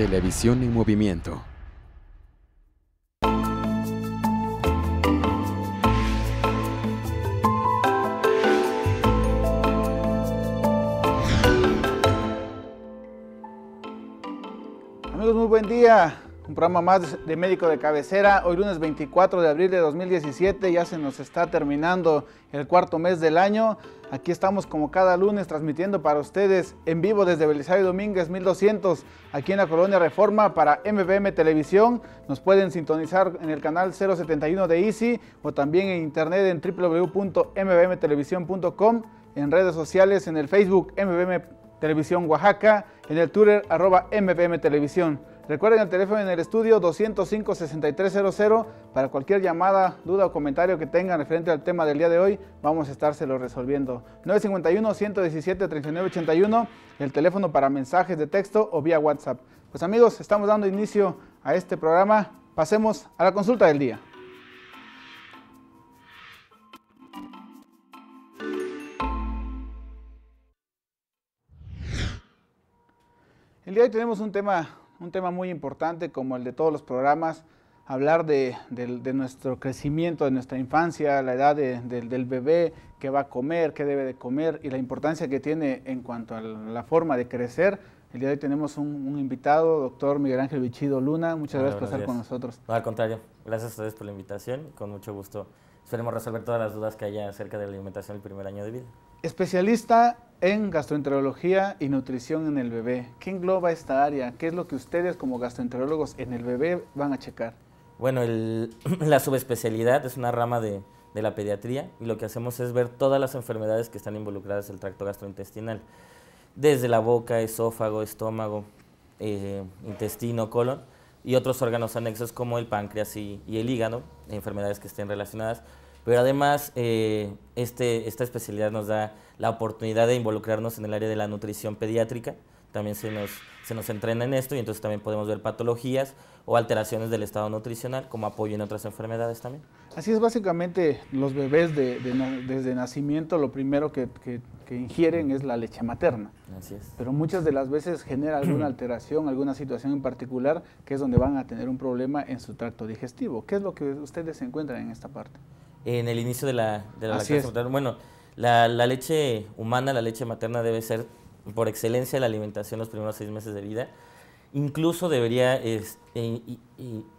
Televisión en movimiento. Amigos, muy buen día un programa más de Médico de Cabecera. Hoy lunes 24 de abril de 2017 ya se nos está terminando el cuarto mes del año. Aquí estamos como cada lunes transmitiendo para ustedes en vivo desde Belisario Domínguez 1200 aquí en la Colonia Reforma para MBM Televisión. Nos pueden sintonizar en el canal 071 de Easy o también en internet en www.mbmtelevisión.com, en redes sociales en el Facebook MBM Televisión Oaxaca, en el Twitter arroba MBM Televisión. Recuerden el teléfono en el estudio 205-6300 para cualquier llamada, duda o comentario que tengan referente al tema del día de hoy, vamos a estárselo resolviendo. 951-117-3981, el teléfono para mensajes de texto o vía WhatsApp. Pues amigos, estamos dando inicio a este programa. Pasemos a la consulta del día. El día de hoy tenemos un tema un tema muy importante como el de todos los programas, hablar de, nuestro crecimiento, de nuestra infancia, la edad del bebé, qué va a comer, qué debe de comer y la importancia que tiene en cuanto a la forma de crecer. El día de hoy tenemos un, invitado, doctor Miguel Ángel Bichido Luna. Muchas gracias por estar con nosotros. al contrario, gracias a ustedes por la invitación. Con mucho gusto esperemos resolver todas las dudas que haya acerca de la alimentación el primer año de vida. Especialista en gastroenterología y nutrición en el bebé. ¿Qué engloba esta área? ¿Qué es lo que ustedes como gastroenterólogos en el bebé van a checar? Bueno, la subespecialidad es una rama de, la pediatría y lo que hacemos es ver todas las enfermedades que están involucradas en el tracto gastrointestinal, desde la boca, esófago, estómago, eh, intestino, colon y otros órganos anexos como el páncreas y, y el hígado, enfermedades que estén relacionadas pero además eh, este, esta especialidad nos da la oportunidad de involucrarnos en el área de la nutrición pediátrica, también se nos, se nos entrena en esto y entonces también podemos ver patologías o alteraciones del estado nutricional como apoyo en otras enfermedades también. Así es, básicamente los bebés de, desde nacimiento lo primero que, que, que, ingieren es la leche materna. Así es. Pero muchas de las veces genera alguna alteración, alguna situación en particular que es donde van a tener un problema en su tracto digestivo. ¿Qué es lo que ustedes encuentran en esta parte? en el inicio de la, de Bueno, la, leche humana, la leche materna debe ser por excelencia la alimentación los primeros seis meses de vida. Incluso debería e, e,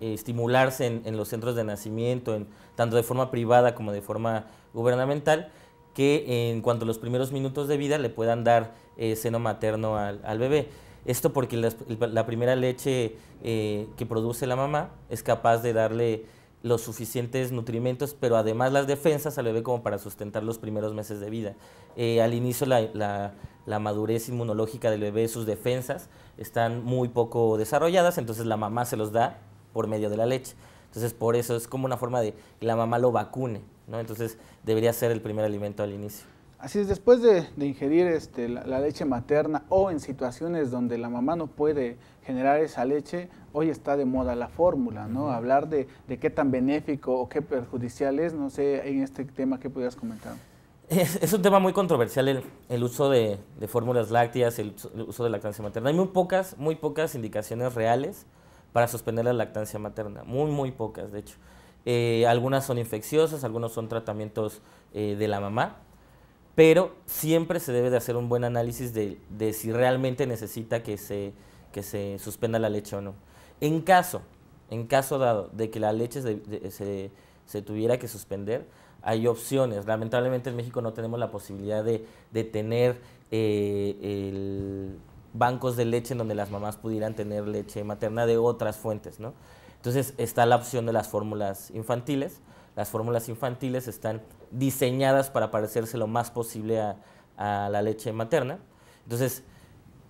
estimularse en, los centros de nacimiento, tanto de forma privada como de forma gubernamental, que en cuanto a los primeros minutos de vida le puedan dar eh, seno materno al, bebé. Esto porque la, primera leche eh, que produce la mamá es capaz de darle los suficientes nutrimentos, pero además las defensas al bebé como para sustentar los primeros meses de vida. Eh, al inicio la, madurez inmunológica del bebé, sus defensas están muy poco desarrolladas, entonces la mamá se los da por medio de la leche. Entonces por eso es como una forma de que la mamá lo vacune, ¿no? entonces debería ser el primer alimento al inicio. Así es, después de, ingerir este, la leche materna o en situaciones donde la mamá no puede generar esa leche, hoy está de moda la fórmula, ¿no? Hablar de, qué tan benéfico o qué perjudicial es, no sé, en este tema, ¿qué podrías comentar? Es, un tema muy controversial el, uso de, fórmulas lácteas, el, uso de lactancia materna. Hay muy pocas, muy pocas indicaciones reales para suspender la lactancia materna, muy, muy pocas, de hecho. Eh, algunas son infecciosas, algunos son tratamientos eh, de la mamá, pero siempre se debe de hacer un buen análisis de si realmente necesita que se que se suspenda la leche o no. En caso, en caso dado de que la leche se, se, tuviera que suspender, hay opciones. Lamentablemente en México no tenemos la posibilidad de, de tener eh, bancos de leche en donde las mamás pudieran tener leche materna de otras fuentes, ¿no? Entonces está la opción de las fórmulas infantiles. Las fórmulas infantiles están diseñadas para parecerse lo más posible a, a la leche materna. Entonces,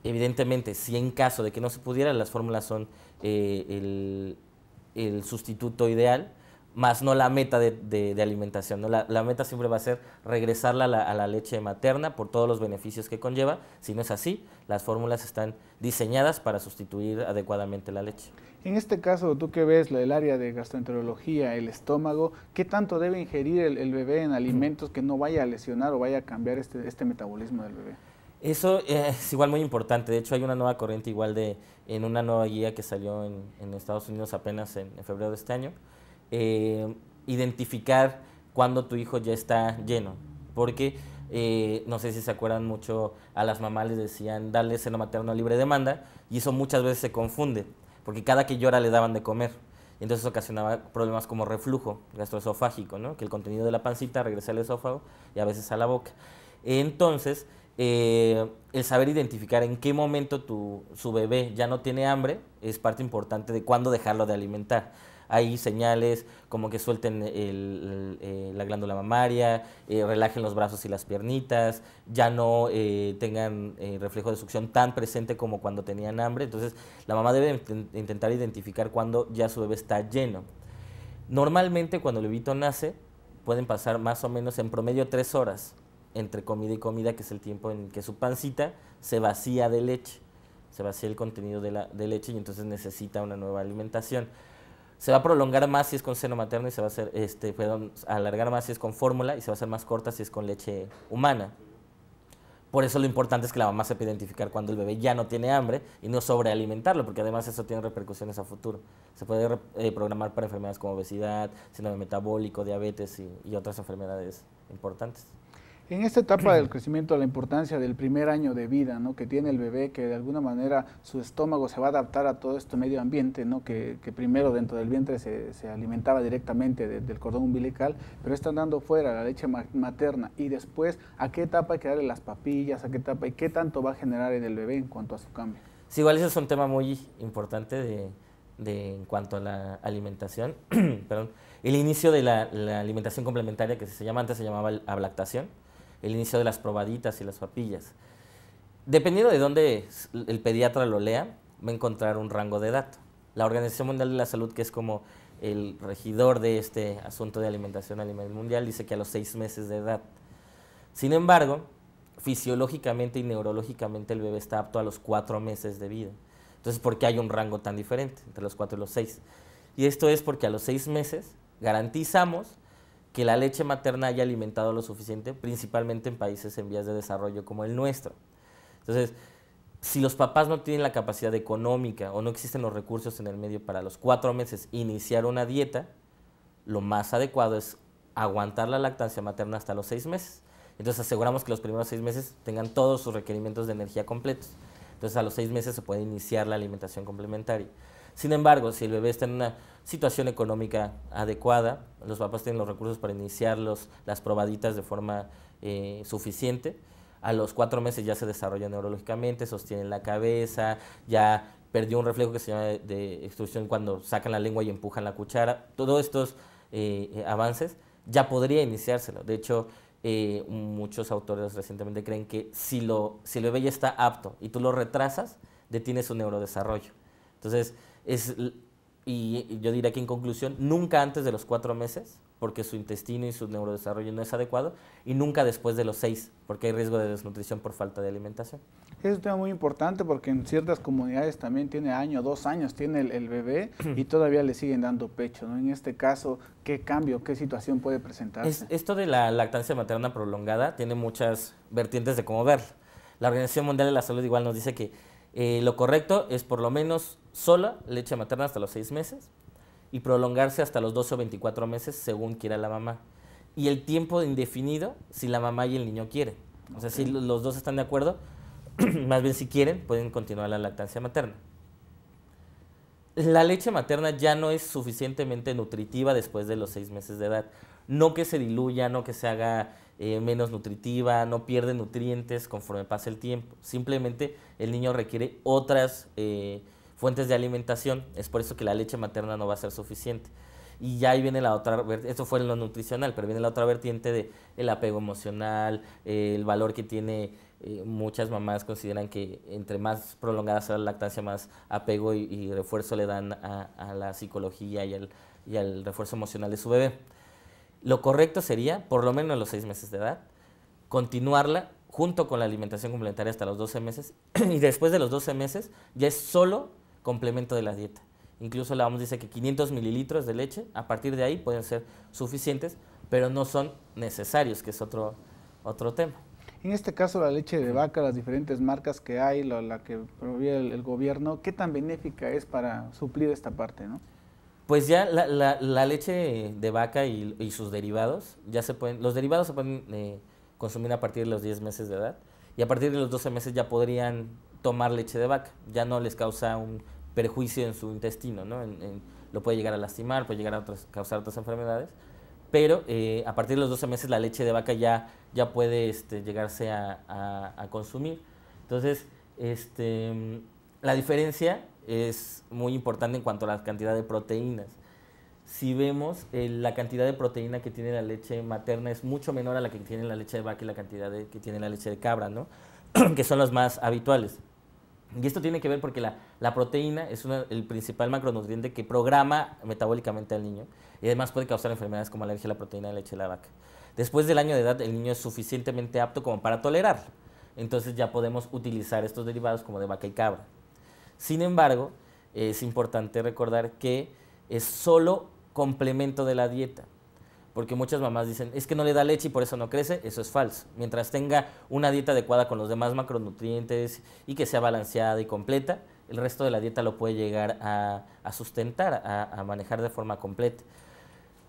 Evidentemente, si en caso de que no se pudiera, las fórmulas son eh, el, sustituto ideal, más no la meta de, alimentación. La, meta siempre va a ser regresarla a la, leche materna por todos los beneficios que conlleva. Si no es así, las fórmulas están diseñadas para sustituir adecuadamente la leche. En este caso, tú que ves el área de gastroenterología, el estómago, ¿qué tanto debe ingerir el, bebé en alimentos que no vaya a lesionar o vaya a cambiar este, este metabolismo del bebé? Eso eh, es igual muy importante. De hecho, hay una nueva corriente igual de en una nueva guía que salió en, Estados Unidos apenas en, febrero de este año. Eh, identificar cuando tu hijo ya está lleno. Porque eh, no sé si se acuerdan mucho, a las mamás les decían darle seno materno a libre demanda y eso muchas veces se confunde, porque cada que llora le daban de comer. Entonces ocasionaba problemas como reflujo gastroesofágico, ¿no? que el contenido de la pancita regresa al esófago y a veces a la boca. Entonces, eh, el saber identificar en qué momento su bebé ya no tiene hambre es parte importante de cuándo dejarlo de alimentar. Hay señales como que suelten la glándula mamaria, eh, relajen los brazos y las piernitas, ya no eh, tengan reflejo de succión tan presente como cuando tenían hambre. Entonces la mamá debe intentar identificar cuándo ya su bebé está lleno. Normalmente cuando el bebito nace pueden pasar más o menos en promedio tres horas entre comida y comida, que es el tiempo en que su pancita se vacía de leche, se vacía el contenido de, la, leche y entonces necesita una nueva alimentación. Se va a prolongar más si es con seno materno y se va a este, alargar más si es con fórmula y se va a hacer más corta si es con leche humana. Por eso lo importante es que la mamá sepa identificar cuando el bebé ya no tiene hambre y no sobrealimentarlo, porque además eso tiene repercusiones a futuro. Se puede eh, programar para enfermedades como obesidad, síndrome metabólico, diabetes y otras enfermedades importantes. En esta etapa del crecimiento, la importancia del primer año de vida que tiene el bebé, que de alguna manera su estómago se va a adaptar a todo este medio ambiente, ¿no? que, primero dentro del vientre se, alimentaba directamente del cordón umbilical, pero está dando fuera la leche materna y después a qué etapa hay que darle las papillas, a qué etapa y qué tanto va a generar en el bebé en cuanto a su cambio. Sí, igual ese es un tema muy importante de, en cuanto a la alimentación, perdón, el inicio de la, alimentación complementaria que se llama, antes se llamaba la ablactación, el inicio de las probaditas y las papillas. Dependiendo de dónde el pediatra lo lea, va a encontrar un rango de edad. La Organización Mundial de la Salud, que es como el regidor de este asunto de alimentación a nivel mundial, dice que a los seis meses de edad. Sin embargo, fisiológicamente y neurológicamente el bebé está apto a los cuatro meses de vida. Entonces, ¿por qué hay un rango tan diferente entre los cuatro y los seis? Y esto es porque a los seis meses garantizamos que la leche materna haya alimentado lo suficiente, principalmente en países en vías de desarrollo como el nuestro. Entonces, si los papás no tienen la capacidad económica o no existen los recursos en el medio para los cuatro meses iniciar una dieta, lo más adecuado es aguantar la lactancia materna hasta los seis meses. Entonces aseguramos que los primeros seis meses tengan todos sus requerimientos de energía completos. Entonces a los seis meses se puede iniciar la alimentación complementaria. Sin embargo, si el bebé está en una situación económica adecuada, los papás tienen los recursos para iniciar las probaditas de forma eh, suficiente, a los cuatro meses ya se desarrolla neurológicamente, sostiene la cabeza, ya perdió un reflejo que se llama de, extrusión cuando sacan la lengua y empujan la cuchara, todos estos eh, avances ya podría iniciárselo. De hecho, eh, muchos autores recientemente creen que si, lo, si el bebé ya está apto y tú lo retrasas, detiene su neurodesarrollo. Entonces, es, y yo diría que en conclusión, nunca antes de los cuatro meses, porque su intestino y su neurodesarrollo no es adecuado, y nunca después de los seis, porque hay riesgo de desnutrición por falta de alimentación. Es un tema muy importante porque en ciertas comunidades también tiene año, dos años tiene el, bebé y todavía le siguen dando pecho. ¿no? En este caso, ¿qué cambio, qué situación puede presentarse? esto de la lactancia materna prolongada tiene muchas vertientes de cómo ver. La Organización Mundial de la Salud igual nos dice que eh, lo correcto es por lo menos sola leche materna hasta los seis meses y prolongarse hasta los 12 o 24 meses según quiera la mamá. Y el tiempo indefinido si la mamá y el niño quieren. O sea, si los dos están de acuerdo, más bien si quieren, pueden continuar la lactancia materna. La leche materna ya no es suficientemente nutritiva después de los seis meses de edad. No que se diluya, no que se haga eh, menos nutritiva, no pierde nutrientes conforme pasa el tiempo. Simplemente el niño requiere otras eh, fuentes de alimentación. Es por eso que la leche materna no va a ser suficiente. Y ya ahí viene la otra, eso fue lo nutricional, pero viene la otra vertiente de el apego emocional, eh, el valor que tiene, muchas mamás consideran que entre más prolongada sea la lactancia, más apego y, refuerzo le dan a, la psicología y y al refuerzo emocional de su bebé lo correcto sería, por lo menos a los seis meses de edad, continuarla junto con la alimentación complementaria hasta los 12 meses y después de los 12 meses ya es solo complemento de la dieta. Incluso la OMS dice que 500 mililitros de leche a partir de ahí pueden ser suficientes, pero no son necesarios, que es otro, tema. En este caso, la leche de vaca, las diferentes marcas que hay, la, que provee el, el, gobierno, ¿qué tan benéfica es para suplir esta parte? ¿no? Pues ya la, leche de vaca y, sus derivados, ya se pueden, los derivados se pueden eh, consumir a partir de los 10 meses de edad y a partir de los 12 meses ya podrían tomar leche de vaca, ya no les causa un perjuicio en su intestino, ¿no? lo puede llegar a lastimar, puede llegar a otras, causar otras enfermedades, pero eh, a partir de los 12 meses la leche de vaca ya, ya puede este, llegarse a, consumir. Entonces, este, la diferencia es muy importante en cuanto a la cantidad de proteínas. Si vemos, eh, la cantidad de proteína que tiene la leche materna es mucho menor a la que tiene la leche de vaca y la cantidad que tiene la leche de cabra, ¿no? que son las más habituales. Y esto tiene que ver porque la, proteína es el principal macronutriente que programa metabólicamente al niño y además puede causar enfermedades como alergia a la proteína de leche de la vaca. Después del año de edad, el niño es suficientemente apto como para tolerar. Entonces ya podemos utilizar estos derivados como de vaca y cabra. Sin embargo, es importante recordar que es solo complemento de la dieta. Porque muchas mamás dicen, es que no le da leche y por eso no crece, eso es falso. Mientras tenga una dieta adecuada con los demás macronutrientes y que sea balanceada y completa, el resto de la dieta lo puede llegar a, sustentar, a manejar de forma completa.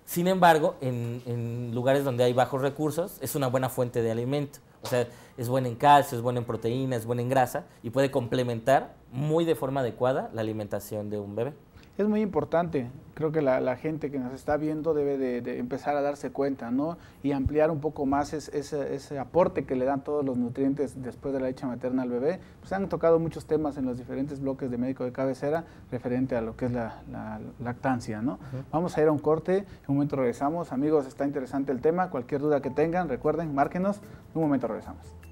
Sin embargo, en, lugares donde hay bajos recursos, es una buena fuente de alimento. O sea, es buena en calcio, es buena en proteína, es buena en grasa y puede complementar muy de forma adecuada la alimentación de un bebé es muy importante. Creo que la, gente que nos está viendo debe de, empezar a darse cuenta, ¿no? Y ampliar un poco más ese aporte que le dan todos los nutrientes después de la leche materna al bebé. Se pues, han tocado muchos temas en los diferentes bloques de médico de cabecera referente a lo que es la, lactancia, ¿no? Vamos a ir a un corte, en un momento regresamos. Amigos, está interesante el tema. Cualquier duda que tengan, recuerden, márquenos. En un momento regresamos.